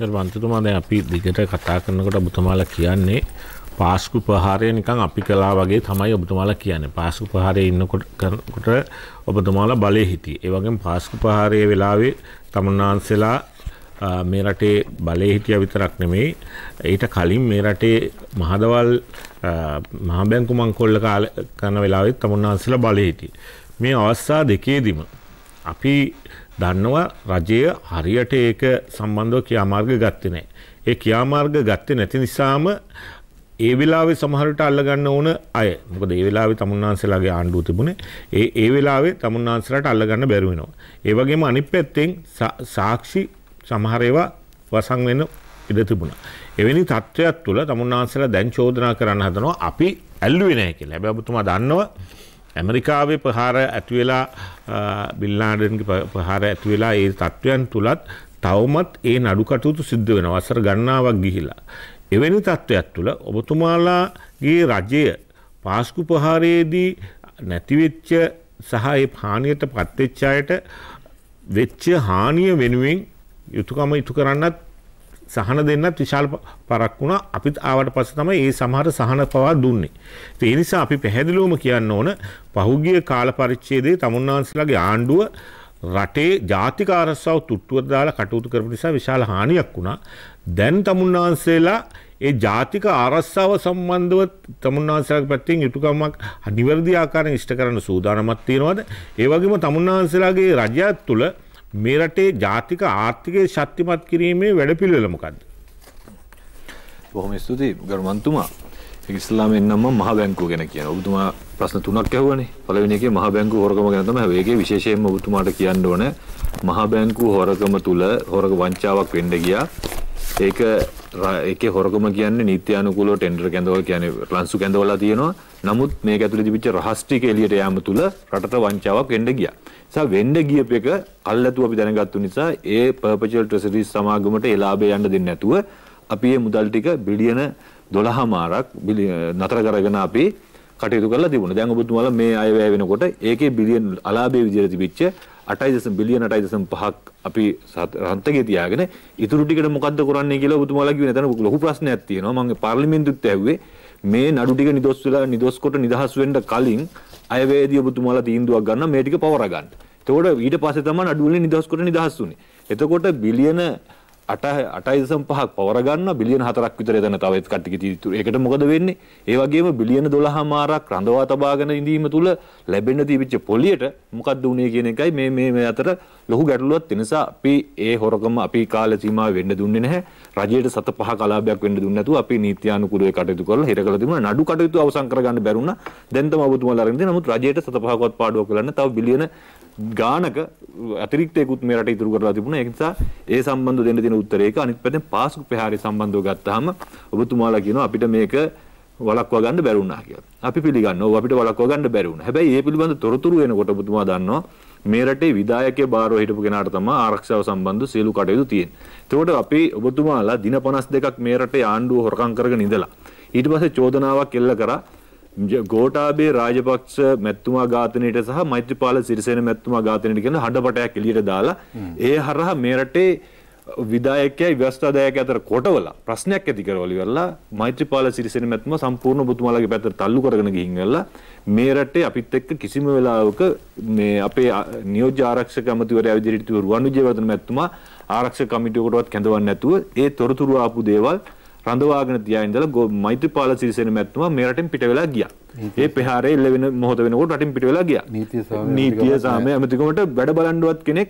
වන්තතුමා දැන් අපි දිගට කතා කරනකොට ඔබතුමාලා කියන්නේ පාස්කු ප්‍රහාරය නිකන් අපි කළා වගේ තමයි ඔබතුමාලා කියන්නේ. පාස්කු ප්‍රහාරයේ ඉන්නකොට ඔබතුමාලා බලේ හිටියේ. ඒ වගේම පාස්කු ප්‍රහාරයේ වෙලාවේ තමුන්නාන්සලා මේ රටේ බලේ හිටියා විතරක් නෙමෙයි ඊට කලින් මේ රටේ මහදවල් මහා බැංකු මංකොල්ල කාල කරන වෙලාවෙත් තමුන්නාන්සලා බලේ හිටියේ. මේ අවස්ථා දෙකේදීම අපි දන්නවා රජය හරියට ඒක සම්බන්ධව කියාමාර්ග ගත්තේ නැහැ. ඒ කියාමාර්ග ගත්තේ නැති නිසාම ඒ වෙලාවේ සමහරට අල්ලගන්න ඕන අය මොකද ඒ වෙලාවේ තමුන්නාන්සලාගේ ආණ්ඩුව තිබුණේ ඒ ඒ වෙලාවේ තමුන්නාන්සලාට අල්ලගන්න බැරි වෙනවා. ඒ වගේම අනිත් පැත්තෙන් සාක්ෂි සමහර ඒවා වසන් වෙන ඉඩ තිබුණා. එවැනි තත්ත්වයක් තුළ තමුන්නාන්සලා දැන් චෝදනා කරන්න හදනවා අපි ඇල්ලුවේ නැහැ කියලා. හැබැයි ඔබතුමා දන්නවා ඇමරිකාවේ ප්‍රහාර ඇතිවෙලා බිල්ලාඩන්ගේ ප්‍රහාර ඇතිවෙලා ඒ තත්ත්වයන් තුළත් තවමත් ඒ නඩුකටයුතු සිද්ධ වෙන වසර ගන්නාවක් ගිහිලා. එවැනි තත්ත්වයක් තුළ ඔබතුමාලාගේ රජය පාස්කු ප්‍රහාරයේදී නැතිවෙච්ච සහ ඒ හානියට පත්වෙච්චායට වෙච්ච හානිය වෙනුවෙන් යුතුකම ඉතු කරන්නත් සහන දෙන්නත් විශාල පරක් වුණා අපිත් ආවට පස්සේ තමයි ඒ සමහර සහන පවා දුන්නේ. ඒ නිසා අපි පැහැදිලිවම කියන්න ඕන පහුගිය කාල පරිච්ඡේදයේ තමුන්නාන්සලාගේ ආණ්ඩුව රටේ ජාතික ආරස්සාව තුට්ටුවට දාලා කටයුතු කරපු නිසා විශාල හානියක් වුණා. දැන් තමුන්නාන්සලා ඒ ජාතික ආරස්සාව සම්බන්ධව තමුන්නාන්සලාගේ පැත්තෙන් යුතුයකමක් අනිවර්දි ආකාරයෙන් ඉෂ්ට කරන්න සූදානම්ක් තියනවාද? ඒ වගේම තමුන්නාන්සලාගේ රජයත් තුළ මේ රටේ ජාතික ආර්ථිකය ශක්තිමත් කිරීමේ වැඩපිළිවෙල මොකද්ද? බොහොම ස්තුතියි ගරුමන්තුමා. ඉස්ලාම එන්නම මහ බැංකුව ගැන කියන ඔබතුමා ප්‍රශ්න තුනක් ඇහුවනේ පළවෙනි එකේ මහ බැංකුව හොරකම ගැන තමයි ඒකේ විශේෂයෙන්ම ඔබතුමාට කියන්න ඕනේ මහ බැංකුව හොරකම තුල හොරක වංචාවක් වෙන්න ගියා ඒක එක හොරකම කියන්න නිත්‍යයනුකුල ටෙන්ඩර් කැඳවල් කියන ලන්සු කැඳවලා තියෙනවා නමුත් මේ ඇතුළ තිබිච්ච රහස්ටික එලියට යාම තුළ රටට වංචාවක් එන්ඩ ගිය. ස වෙන්ඩ ගියප එක කල්ලතු අපි දැනගත්තු නිසා ඒ පර්පචල් ට්‍රෙසරිස් සමාගමට එලාබේ යන්න දෙන්න ඇතුව අපි ඒ මුදල් ටික බිලියන දොළහ මාරක් නතර කරගෙන අපි කටයුතු කලා තිබුණ දැඟ බුතුමල මේ අයවැය වෙනකොට ඒකේ බිලියන් අලාබේ විදිර තිබිච්ච 8.5 බිලියන 8.5ක් අපි රන්තකේ තියාගෙන ඉතුරු ටිකට මොකද්ද කරන්නේ කියලා ඔබතුමාලා කිව්වේ නැතන ලොකු ප්‍රශ්නයක් තියෙනවා මම පාර්ලිමේන්තුත් ඇහුවේ මේ නඩු ටික නිදොස් වෙලා නිදොස් කොට නිදහස් වෙන්න කලින් අයවැයේදී ඔබතුමාලා තීන්දුවක් ගන්න මේ ටික පවර ගන්න. එතකොට ඊට පස්සේ තමයි නඩු වලින් නිදහස් කොට නිදහස් වුනේ. එතකොට බිලියන අට අටයිසම් පහක් පවරගන්න බිලියන හතරක් විතර එතන තවත් කට්ටික තීතු ඒකට මොකද වෙන්නේ ඒ වගේම බිලියන 12 මාරක් රඳවා තබාගෙන ඉඳීම තුල ලැබෙන්න තිබිච්ච පොලියට මොකද්ද උනේ කියන එකයි මේ මේ මේ අතර ලොකු ගැටලුවක් තියෙන නිසා අපි ඒ හොරකම අපි කාල සීමාව වෙන්න දුන්නේ නැහැ රජයට සත පහ කලාපයක් වෙන්න දුන්නේ නැතුව අපි නීත්‍යානුකූලව කටයුතු කරලා හිර කළ තිබුණා නඩු කටයුතු අවසන් කරගන්න බැරුණා දැන් තමයි ඔබතුමාලා අරගෙන තියෙන්නේ නමුත් රජයට සත පහකවත් පාඩුවක් කරන්න තව බිලියන ගානක අතිරික්තයකුත් මේ රට ඉතුරු කරලා තිබුණා. ඒ නිසා ඒ සම්බන්ධ දෙන්න තියෙන උත්තරේ ඒක. අනිත් පැත්තෙන් පාසු ප්‍රහාරය සම්බන්ධව ගත්තාම ඔබතුමාලා කියනවා අපිට මේක වලක්වා ගන්න බැරි වුණා කියලා. අපි පිළිගන්නවා ඔව් අපිට වලක්වා ගන්න බැරි වුණා. හැබැයි ඒ පිළිබඳ තොරතුරු එනකොට ඔබතුමා දන්නවා මේ රටේ විධායකය බාරව හිටපු කෙනාට තමයි ආරක්ෂාව සම්බන්ධ සියලු කටයුතු තියෙන්නේ. ඒතකොට අපි ඔබතුමාලා දින 52ක් මේ රටේ ආණ්ඩුව හොරකම් කරගෙන ඉඳලා ඊට පස්සේ චෝදනාවක් එල්ල කරා ගෝටාබේ රාජපක්ෂ මැත්තුමා ඝාතනයට සහ මෛත්‍රීපාල සිරිසේන මැත්තුමා ඝාතනයට කියන හඬපටයක් එළියට දාලා ඒ හරහා මේ රටේ විදායකයයි ව්‍යවස්ථාදායකය අතර කොටවලා ප්‍රශ්නයක් ඇති කරවල ඉවරලා මෛත්‍රීපාල සිරිසේන මැත්තුමා සම්පූර්ණ ඔබතුමාලගේ පැත්තට තල්ලු කරගෙන ගිහින් වෙලා මේ රටේ අපිත් එක්ක කිසිම වෙලාවක මේ අපේ නියෝජ්‍ය ආරක්ෂක අමාත්‍යවරයා විදිහට රුවන් විජේවර්ධන මැත්තුමා ආරක්ෂක කමිටුවකටවත් කැඳවන්නේ නැතුව ඒ තොරතුරු ආපු දේවල් රඳවාගෙන තියා ඉඳලා ගෝ මෛත්‍රීපාල සිරිසේන මැතිතුමා මේ රටෙන් පිට වෙලා ගියා. ඒ ප්‍රහාරය එල්ල වෙන මොහොත වෙනකොට රටින් පිට වෙලා ගියා. නීතිය සාමය ඇමතිකමට වැඩ බලන්නවත් කෙනෙක්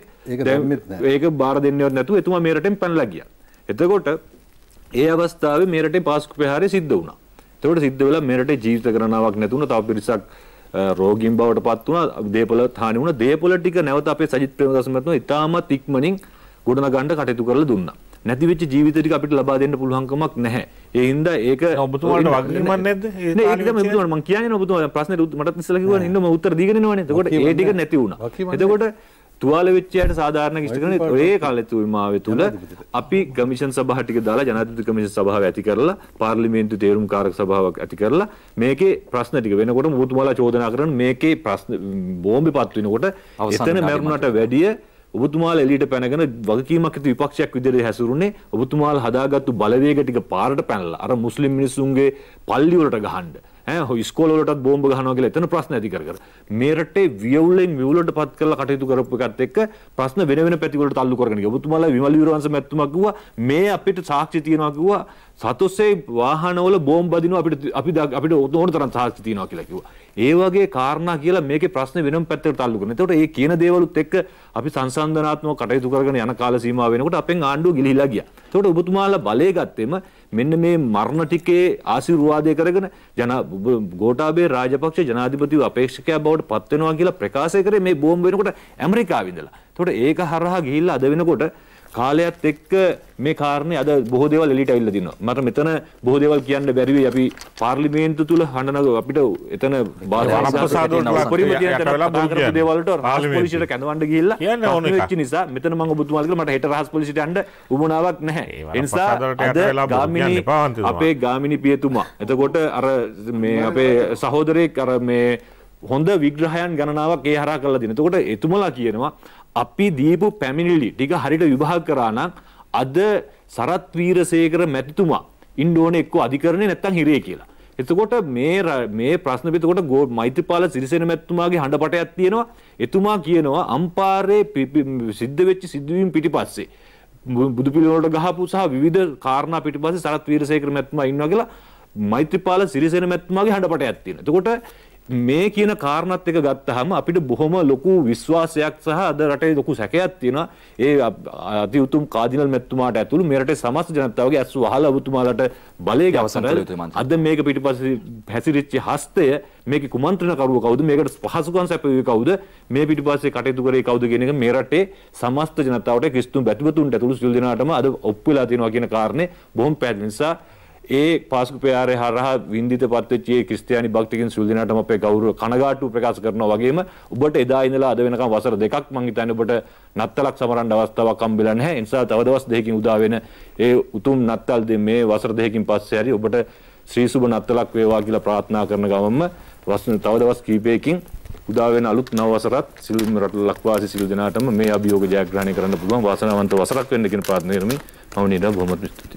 ඒක බාර දෙන්නවත් නැතුව එතුමා මේ රටෙන් පැනලා ගියා. එතකොට ඒ අවස්ථාවේ මේ රටේ පාස්කු ප්‍රහාරය සිද්ධ වුණා. එතකොට සිද්ධ වෙලා මේ රටේ ජීවිත ගණනාවක් නැතුණා. තව පිරිසක් රෝගීන් බවට පත් වුණා. දේපොළ හානි වුණා. දේපොළ ටික නැවත අපේ සජිත් ප්‍රේමදාස මැතිතුමා ඉතාමත් ඉක්මනින් ගොඩනගන්න කටයුතු කරලා දුන්නා. නැති වෙච්ච ජීවිත ටික අපිට ලබා දෙන්න පුළුවන් කමක් නැහැ. ඒ හින්දා ඒක ඔබතුමාට වගකීමක් නැද්ද? නෑ ඒක තමයි ඔබතුමා මම කියන්නේ ඔබතුමා ප්‍රශ්නේ මටත් ඉස්සලා කිව්වනේ ඉන්න මම උත්තර දීගෙන එනවනේ. එතකොට ඒ ටික නැති වුණා. එතකොට තුවාල වෙච්චයට සාධාරණ ඉෂ්ට කරන ඔය කාලතුමාවේ තුල අපි කමිෂන් සභා ටික දාලා ජනාධිපති කමිෂන් සභාව ඇති කරලා පාර්ලිමේන්තු තේරුම් කාරක සභාවක් ඇති කරලා මේකේ ප්‍රශ්න ටික වෙනකොට මුතුමාලා චෝදනා කරන මේකේ ප්‍රශ්න බෝම්බේ පත් වෙනකොට එතන මරුණට වැඩිය ඔබතුමාල එලිට පැනගෙන වගකීමක් ඇති විපක්ෂයක් විදිහට හැසිරුනේ ඔබතුමාල හදාගත්තු බලවේග ටික පාරට පැනලා අර මුස්ලිම් මිනිස්සුන්ගේ පල්ලි වලට ගහන්න ඈ හො ඉස්කෝල වලටත් බෝම්බ ගහනවා කියලා එතන ප්‍රශ්න ඇති කර කර මේ රටේ වියවුලෙන් විවුලට පත් කරලා කටයුතු කරපු එකත් එක්ක ප්‍රශ්න වෙන වෙන පැති වලට තල්ලු කරගෙන ගියා ඔබතුමාලා විමල් විරවංශ මැතිතුමා කිව්වා මේ අපිට සාක්ෂි තියනවා කිව්වා සතුස්සේ වාහනවල බෝම් බදිනවා අපිට අපි අපිට ඕන තරම් සාක්ෂි තියෙනවා කියලා කිව්වා. ඒ වගේ කාරණා කියලා මේකේ ප්‍රශ්නේ වෙනම පැත්තකට تعلق කරනවා. එතකොට මේ කියන දේවලුත් එක්ක අපි සංසන්දනාත්මක කටයුතු කරගෙන යන කාල සීමාව වෙනකොට අපෙන් ආණ්ඩුව ගිලිහිලා ගියා. එතකොට ඔබතුමාලා බලය ගත්තෙම මෙන්න මේ මරණ ටිකේ ආශිර්වාදය කරගෙන ජන ගෝඨාභය රාජපක්ෂ ජනාධිපතිව අපේක්ෂකයා බවට පත් වෙනවා කියලා ප්‍රකාශය කරේ මේ බෝම්බ වෙනකොට ඇමරිකාවේ ඉඳලා. එතකොට ඒක හරහා ගිහිල්ලා අද වෙනකොට කාලයත් එක්ක මේ කාරණේ අද බොහෝ දේවල් එලිට ඇවිල්ලා තිනවා. මට මෙතන බොහෝ දේවල් කියන්න බැරි වෙයි අපි පාර්ලිමේන්තුව තුල හඬනග අපිට එතන පොලිසියට කැඳවන්න ගිහිල්ලා වෙච්ච නිසා මෙතන මම ඔබතුමාලා කියලා මට හෙට රහස් පොලිසියට යන්න උවමනාවක් නැහැ. ඒ නිසා අද ගාමිණී අපේ ගාමිණී පියතුමා. එතකොට අර මේ අපේ සහෝදරයෙක් අර මේ හොඳ විග්‍රහයන් ගණනාවක් ඒ හරහා කරලා දෙන. එතකොට එතුමලා කියනවා අපි දීපු පැමිණිලි ටික හරිට විභාග කරා නම් අද සරත් වීරසේකර මැතිතුමා ඉන්න ඕනේ එක්ක අධිකරණේ නැත්තම් හිරේ කියලා. එතකොට මේ මේ ප්‍රශ්න පිටකොට ගෝ මෛත්‍රීපාල සිරිසේන මැතිතුමාගේ හඬපටයක් තියෙනවා. එතුමා කියනවා අම්පාරේ සිද්ධ වෙච්ච සිදුවීම් පිටිපස්සේ බුදු පිළිමවලට ගහපු සහ විවිධ කාරණා පිටිපස්සේ සරත් වීරසේකර මැතිතුමා ඉන්නවා කියලා මෛත්‍රීපාල සිරිසේන මැතිතුමාගේ හඬපටයක් තියෙනවා. එතකොට මේ කියන කාරණත් එක ගත්තහම අපිට බොහොම ලොකු විශ්වාසයක් සහ අද රටේ ලොකු සැකයක් තියෙනවා ඒ අති උතුම් කාදිනල් මැතිතුමාට ඇතුළු මේ රටේ සමස්ත ජනතාවගේ අස්ස වහලා ඔබතුමාලට බලය ගවසන අද මේක පිටිපස්සේ හැසිරිච්ච හස්තය මේක කුමන්ත්‍රණ කරුව කවුද මේකට පහසුකම් සැපයුවේ කවුද මේ පිටිපස්සේ කටයුතු කරේ කවුද කියන එක මේ රටේ සමස්ත ජනතාවට කිස්තුම් බැතිවතුන්ට ඇතුළු සියලු දෙනාටම අද ඔප්පු වෙලා තියෙනවා කියන කාරණේ බොහොම පැහැදිලි නිසා ඒ පාසු පයාරය හරහා විින්දිත පත්චේ ක්‍රස්ටයානි භක්තිකින් සුල්දිනටම අපේ ගෞරුව කනගාටු ප්‍රකාශ කරන වගේම ඔබට එදා ඉඳලා අද වෙනකම් වසර දෙකක් මංහිතන්න ඔබට නත්තලක් සමරන් අවස්ථාවක් කම්බිලන්න හැ නිසා තවදවස් දෙකින් උදාවෙන ඒ උතුම් නත්තල්ද මේ වසර දෙකින් පස්සහැරි ඔබට ශ්‍රීසුභ නත්තලක් වේවා කියලා ප්‍රාත්නා කරන ගමම වස්න තවදවස් කීපයකින් උදාවෙන අලුත් නවසරත් සිල්ම රට ලක්වාසි සිල් දෙනාටම මේ අභියෝග ජයග්‍රහණය කරන්න පුළුවන් වාසනාවන්ත වසරක් වෙන්න කියන ප්‍රාර්ථනා කරමි. මම නිරා බොහොම ස්තුතියි.